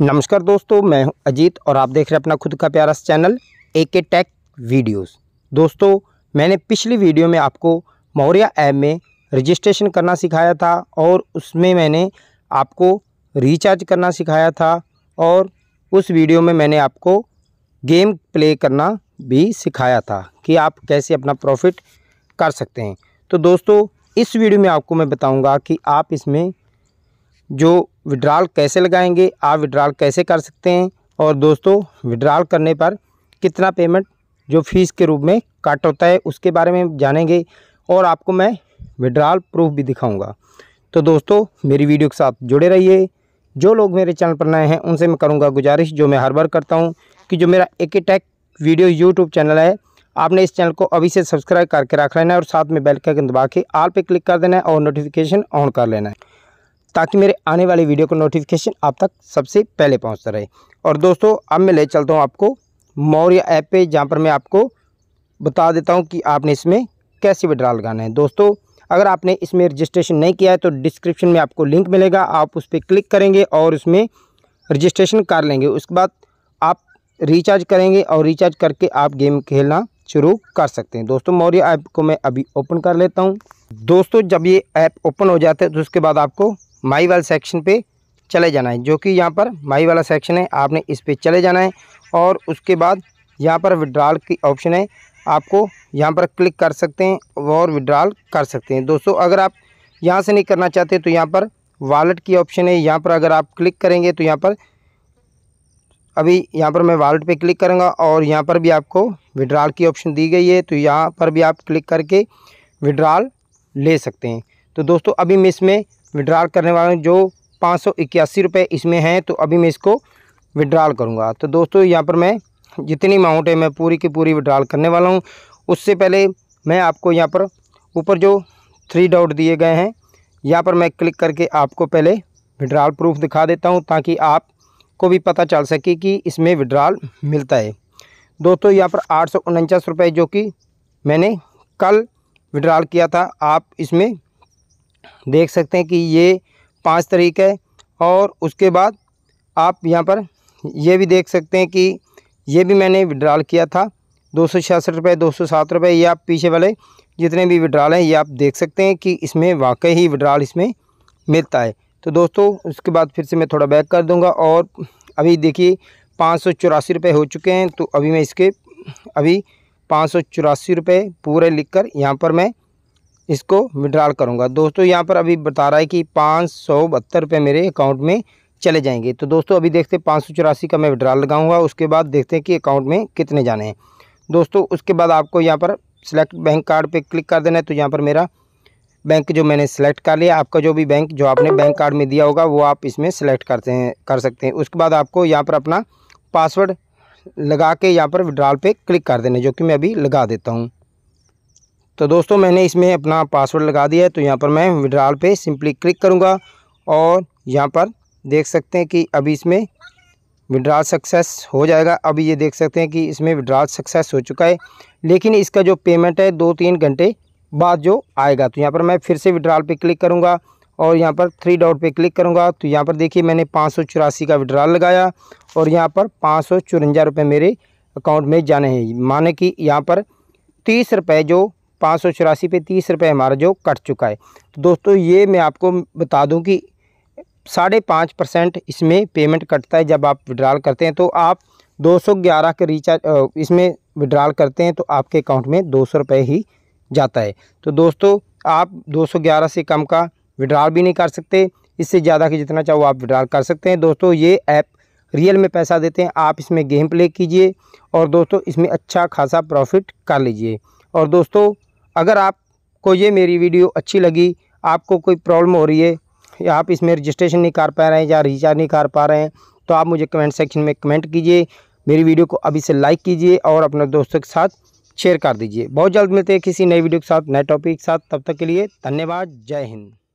नमस्कार दोस्तों मैं हूं अजीत और आप देख रहे हैं अपना खुद का प्यारा चैनल ए के टेक वीडियोस दोस्तों मैंने पिछली वीडियो में आपको मौर्य ऐप में रजिस्ट्रेशन करना सिखाया था और उसमें मैंने आपको रिचार्ज करना सिखाया था और उस वीडियो में मैंने आपको गेम प्ले करना भी सिखाया था कि आप कैसे अपना प्रॉफिट कर सकते हैं तो दोस्तों इस वीडियो में आपको मैं बताऊँगा कि आप इसमें जो विड्राल कैसे लगाएंगे आप विड्राल कैसे कर सकते हैं और दोस्तों विड्राल करने पर कितना पेमेंट जो फीस के रूप में काट होता है उसके बारे में जानेंगे और आपको मैं विड्राल प्रूफ भी दिखाऊंगा तो दोस्तों मेरी वीडियो के साथ जुड़े रहिए जो लोग मेरे चैनल पर नए हैं उनसे मैं करूँगा गुजारिश जो मैं हर बार करता हूँ कि जो मेरा एक टैक वीडियो यूट्यूब चैनल है आपने इस चैनल को अभी से सब्सक्राइब करके रख लेना है और साथ में बेल का दबा के आल पे क्लिक कर देना है और नोटिफिकेशन ऑन कर लेना है ताकि मेरे आने वाले वीडियो का नोटिफिकेशन आप तक सबसे पहले पहुँचता रहे और दोस्तों अब मैं ले चलता हूँ आपको मौर्य ऐप पे जहाँ पर मैं आपको बता देता हूँ कि आपने इसमें कैसे विड्रा लगाना है दोस्तों अगर आपने इसमें रजिस्ट्रेशन नहीं किया है तो डिस्क्रिप्शन में आपको लिंक मिलेगा आप उस पर क्लिक करेंगे और उसमें रजिस्ट्रेशन कर लेंगे उसके बाद आप रिचार्ज करेंगे और रिचार्ज करके आप गेम खेलना शुरू कर सकते हैं दोस्तों मौर्य ऐप को मैं अभी ओपन कर लेता हूँ दोस्तों जब ये ऐप ओपन हो जाता है तो उसके बाद आपको माई वाला सेक्शन पे चले जाना है जो कि यहाँ पर माई वाला सेक्शन है आपने इस पर चले जाना है और उसके बाद यहाँ पर विड्राल की ऑप्शन है आपको यहाँ पर क्लिक कर सकते हैं और विड्राल कर सकते हैं दोस्तों अगर आप यहाँ से नहीं करना चाहते तो यहाँ पर वॉलेट की ऑप्शन है यहाँ पर अगर आप क्लिक करेंगे तो यहाँ पर अभी यहाँ पर मैं वॉलेट पे क्लिक करूँगा और यहाँ पर भी आपको विड्राल की ऑप्शन दी गई है तो यहाँ पर भी आप क्लिक करके विड्राल ले सकते हैं तो दोस्तों अभी मैं इसमें विड्रॉल करने वाला हूँ जो पाँच सौ इक्यासी रुपये इसमें हैं तो अभी मैं इसको विड्रॉल करूँगा तो दोस्तों यहाँ पर मैं जितनी अमाउंट है मैं पूरी की पूरी विड्रॉल करने वाला हूँ उससे पहले मैं आपको यहाँ पर ऊपर जो थ्री डॉट दिए गए हैं यहाँ पर मैं क्लिक करके आपको पहले विड्रॉल प्रूफ दिखा देता हूँ ताकि आपको भी पता चल सके कि इसमें विड्रॉल मिलता है दोस्तों यहाँ पर आठ सौ जो कि मैंने कल विड्रॉल किया था आप इसमें देख सकते हैं कि ये पाँच तरीक है और उसके बाद आप यहाँ पर ये भी देख सकते हैं कि ये भी मैंने विड्राल किया था दो सौ छियासठ रुपये दो सौ सात रुपये ये आप पीछे वाले जितने भी विड्राल हैं ये आप देख सकते हैं कि इसमें वाकई ही विड्राल इसमें मिलता है तो दोस्तों उसके बाद फिर से मैं थोड़ा बैक कर दूंगा और अभी देखिए पाँच सौ चौरासी रुपये हो चुके हैं तो अभी मैं इसके अभी पाँच सौ चौरासी रुपये पूरे लिख कर यहाँ पर मैं इसको विड्रॉल करूँगा दोस्तों यहाँ पर अभी बता रहा है कि पाँच सौ बहत्तर रुपये मेरे अकाउंट में चले जाएंगे तो दोस्तों अभी देखते हैं पाँच सौ चौरासी का मैं विड्रॉल लगाऊंगा उसके बाद देखते हैं कि अकाउंट में कितने जाने हैं दोस्तों उसके बाद आपको यहाँ पर सिलेक्ट बैंक कार्ड पे क्लिक कर देना है तो यहाँ पर मेरा बैंक जो मैंने सेलेक्ट कर लिया आपका जो भी बैंक जो आपने बैंक कार्ड में दिया होगा वो आप इसमें सेलेक्ट करते हैं कर सकते हैं उसके बाद आपको यहाँ पर अपना पासवर्ड लगा के यहाँ पर विड्रॉल पे क्लिक कर देना जो कि मैं अभी लगा देता हूँ तो दोस्तों मैंने इसमें अपना पासवर्ड लगा दिया है तो यहाँ पर मैं विड्राल पे सिंपली क्लिक करूँगा और यहाँ पर देख सकते हैं कि अभी इसमें विड्राल सक्सेस हो जाएगा अभी ये देख सकते हैं कि इसमें विड्राल सक्सेस हो चुका है लेकिन इसका जो पेमेंट है दो तीन घंटे बाद जो आएगा तो यहाँ पर मैं फिर से विड्राल पर क्लिक करूँगा और यहाँ पर थ्री डॉट पर क्लिक करूँगा तो यहाँ पर देखिए मैंने पाँच का विड्राल लगाया और यहाँ पर पाँच मेरे अकाउंट में जाने हैं माने कि यहाँ पर तीस रुपये जो पाँच सौ चौरासी पे तीस रुपये हमारा जो कट चुका है तो दोस्तों ये मैं आपको बता दूं कि साढ़े पाँच परसेंट इसमें पेमेंट कटता है जब आप विड्रॉल करते हैं तो आप दो सौ ग्यारह के रिचार्ज इसमें विड्रॉल करते हैं तो आपके अकाउंट में दो सौ रुपये ही जाता है तो दोस्तों आप दो सौ ग्यारह से कम का विड्रॉल भी नहीं कर सकते इससे ज़्यादा की जितना चाहो आप विड्रॉल कर सकते हैं दोस्तों ये ऐप रियल में पैसा देते हैं आप इसमें गेम प्ले कीजिए और दोस्तों इसमें अच्छा खासा प्रॉफिट कर लीजिए और दोस्तों अगर आपको ये मेरी वीडियो अच्छी लगी आपको कोई प्रॉब्लम हो रही है या आप इसमें रजिस्ट्रेशन नहीं कर पा रहे हैं या रिचार्ज नहीं कर पा रहे हैं तो आप मुझे कमेंट सेक्शन में कमेंट कीजिए मेरी वीडियो को अभी से लाइक कीजिए और अपने दोस्तों के साथ शेयर कर दीजिए बहुत जल्द मिलते हैं किसी नए वीडियो के साथ नए टॉपिक के साथ तब तक के लिए धन्यवाद जय हिंद